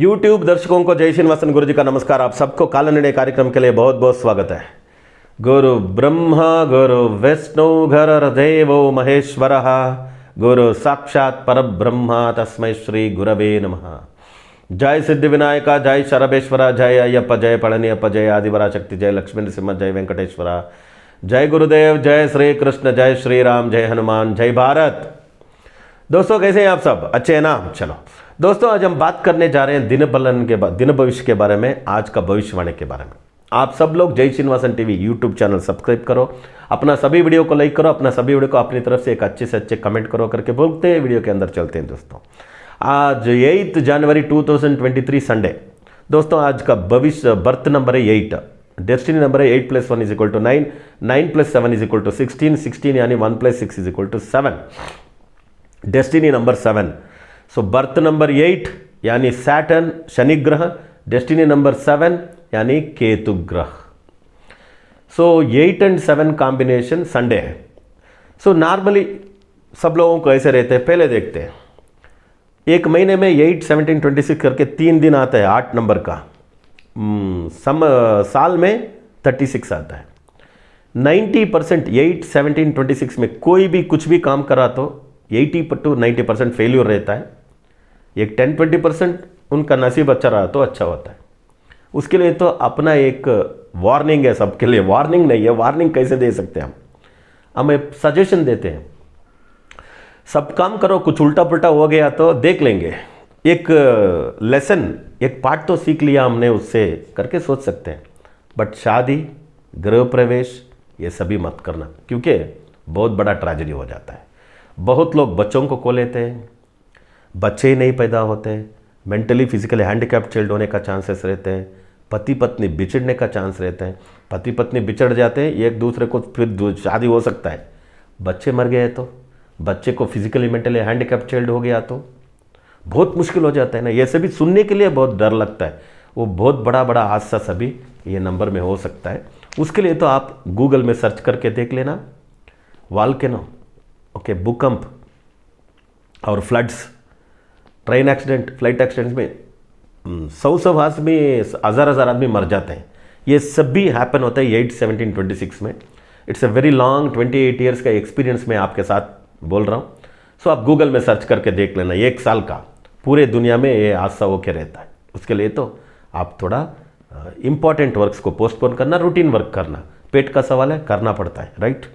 YouTube दर्शकों को जय श्रीनिवासन गुरु जी का नमस्कार आप सबको काल निर्णय कार्यक्रम के लिए बहुत बहुत स्वागत है गुरु ब्रह्मा गुरु विष्णु घर देवो महेश्वर गुरु साक्षात पर ब्रह्मा तस्मय श्री गुरवे नम जय सिद्धि विनायका जय शरभेश्वर जय अय्यप जय पड़नी अप्पा जय आदिवरा शक्ति जय लक्ष्मी नृसिंह जय वेंकटेश्वर जय गुरुदेव जय श्री कृष्ण जय श्री राम जय हनुमान जय भारत दोस्तों कैसे हैं आप सब अच्छे हैं ना चलो दोस्तों आज हम बात करने जा रहे हैं दिन बलन के दिन भविष्य के बारे में आज का भविष्यवाणी के बारे में आप सब लोग Jai Srinivasan TV YouTube channel subscribe करो अपना सभी वीडियो को लाइक करो अपना सभी वीडियो को अपनी तरफ से एक अच्छे से अच्छे कमेंट करो करके बोलते हैं वीडियो के अंदर चलते हैं दोस्तों आज एट जनवरी 2023 संडे दोस्तों आज का भविष्य बर्थ नंबर है एट डेस्टिनी नंबर है eight plus one is equal to nine nine plus seven is equal to sixteen sixteen यानी one plus six is equal to seven destiny number seven so birth number eight यानी Saturn Shani ग्रह destiny number seven यानी केतु ग्रह so eight and seven combination Sunday है so normally सब लोगों को ऐसे रहते हैं पहले देखते हैं एक महीने में एट सेवनटीन ट्वेंटी सिक्स करके तीन दिन आता है आठ नंबर का हम्म, सम साल में थर्टी सिक्स आता है ninety percent eight seventeen twenty six में कोई भी कुछ भी काम करा तो eighty two ninety percent failure रहता है एक टेन ट्वेंटी परसेंट उनका नसीब अच्छा रहा तो अच्छा होता है उसके लिए तो अपना एक वार्निंग है सबके लिए वार्निंग नहीं है वार्निंग कैसे दे सकते हैं हम हम एक सजेशन देते हैं सब काम करो कुछ उल्टा पुलटा हो गया तो देख लेंगे एक लेसन एक पार्ट तो सीख लिया हमने उससे करके सोच सकते हैं बट शादी गृह प्रवेश ये सभी मत करना क्योंकि बहुत बड़ा ट्रेजडी हो जाता है बहुत लोग बच्चों को खो लेते हैं बच्चे ही नहीं पैदा होते हैं मेंटली फिजिकली हैंडीकैप चाइल्ड होने का चांसेस रहते हैं पति पत्नी बिछड़ने का चांस रहते हैं पति पत्नी बिछड़ जाते हैं एक दूसरे को फिर शादी हो सकता है बच्चे मर गए तो बच्चे को फिजिकली मेंटली हैंडीकैप चाइल्ड हो गया तो बहुत मुश्किल हो जाता है ना ये सभी सुनने के लिए बहुत डर लगता है वो बहुत बड़ा बड़ा हादसा सभी ये नंबर में हो सकता है उसके लिए तो आप गूगल में सर्च करके देख लेना वाल ओके भूकंप और floods train accident flight accident में हम्म, सौ सौ हाथ में हज़ार हज़ार आदमी मर जाते हैं ये सब भी हैपन होता है एट सेवनटीन ट्वेंटी सिक्स में it's a very long twenty eight years का एक्सपीरियंस मैं आपके साथ बोल रहा हूँ सो आप गूगल में सर्च करके देख लेना एक साल का पूरे दुनिया में ये हादसा होके रहता है उसके लिए तो आप थोड़ा इंपॉर्टेंट वर्क्स को पोस्टपोन करना रूटीन वर्क करना पेट का सवाल है करना पड़ता है right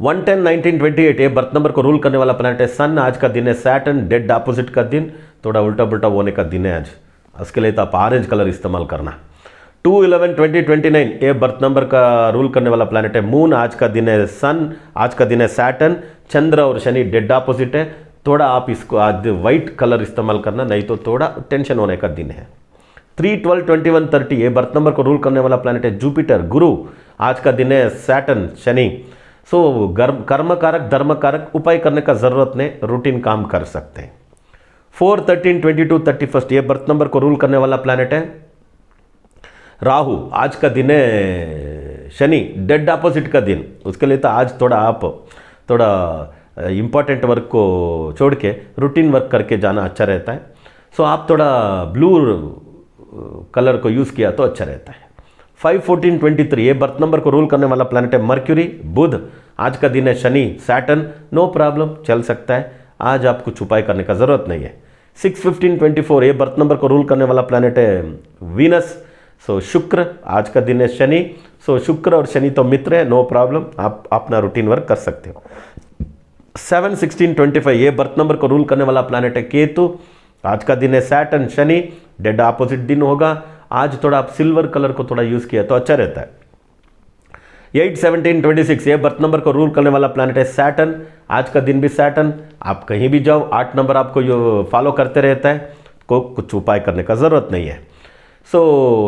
one ten nineteen twenty eight ये बर्थ नंबर को रूल करने वाला प्लानट है सन आज का दिन है सैटन डेड अपोजिट का दिन थोड़ा तो उल्टा पुल्टा होने का दिन है आज उसके लिए तो आप ऑरेंज कलर इस्तेमाल करना two eleven twenty twenty nine ये बर्थ नंबर का रूल करने वाला प्लानट है मून आज का दिन है सन आज का दिन है सैटन चंद्र और शनि डेड अपोजिट है थोड़ा आप इसको आज वाइट कलर इस्तेमाल करना नहीं तो थोड़ा टेंशन होने का दिन है three twelve twenty one thirty ये बर्थ नंबर को रूल करने वाला प्लानट है जुपिटर गुरु आज का दिन है सैटन शनि सो so, कर्म कारक धर्म कारक उपाय करने का ज़रूरत नहीं रूटीन काम कर सकते हैं four thirteen twenty two thirty first ये बर्थ नंबर को रूल करने वाला प्लानट है राहु आज का दिन है शनि डेड अपोजिट का दिन उसके लिए तो आज थोड़ा आप थोड़ा इम्पॉर्टेंट वर्क को छोड़ के रूटीन वर्क करके जाना अच्छा रहता है सो so, आप थोड़ा ब्लू कलर को यूज़ किया तो अच्छा रहता है फाइव फोर्टीन ट्वेंटी थ्री ये बर्थ नंबर को रूल करने वाला प्लानट है मर्क्यूरी बुध आज का दिन है शनि सैटन नो प्रॉब्लम चल सकता है आज आपको छुपाई करने का ज़रूरत नहीं है सिक्स फिफ्टीन ट्वेंटी फोर ये बर्थ नंबर को रूल करने वाला प्लानट है वीनस सो शुक्र आज का दिन है शनि सो शुक्र और शनि तो मित्र है नो प्रॉब्लम आप अपना रूटीन वर्क कर सकते हो सेवन सिक्सटीन ट्वेंटी फाइव ये बर्थ नंबर को रूल करने वाला प्लानट है केतु आज का दिन है सैटन शनि डेड अपोजिट दिन होगा आज थोड़ा आप सिल्वर कलर को थोड़ा यूज़ किया तो अच्छा रहता है एट सेवनटीन ट्वेंटी सिक्स ये बर्थ नंबर को रूल करने वाला प्लानट है सैटन आज का दिन भी सैटन आप कहीं भी जाओ आठ नंबर आपको फॉलो करते रहता है को कुछ उपाय करने का ज़रूरत नहीं है so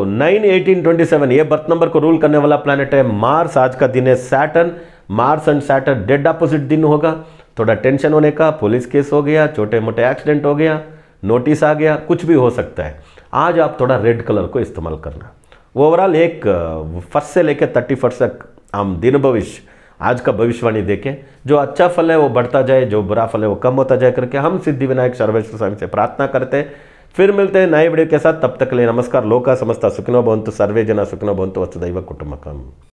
nine eighteen twenty seven ये बर्थ नंबर को रूल करने वाला प्लानट है मार्स आज का दिन है Saturn Mars and Saturn dead opposite दिन होगा थोड़ा टेंशन होने का पुलिस केस हो गया छोटे मोटे एक्सीडेंट हो गया नोटिस आ गया कुछ भी हो सकता है आज आप थोड़ा रेड कलर को इस्तेमाल करना ओवरऑल एक फर्स्ट uh, से लेकर थर्टी फर्स्ट तक हम दिन भविष्य आज का भविष्यवाणी देखें जो अच्छा फल है वो बढ़ता जाए जो बुरा फल है वो कम होता जाए करके हम सिद्धि विनायक सर्वेश्वर स्वामी से प्रार्थना करते हैं फिर मिलते हैं नए वीडियो के साथ तब तक के लिए नमस्कार लोका समस्ता सुखिनो बंतु सर्वे जना सुखिनो बंतु वसुदैव कुटुंबकम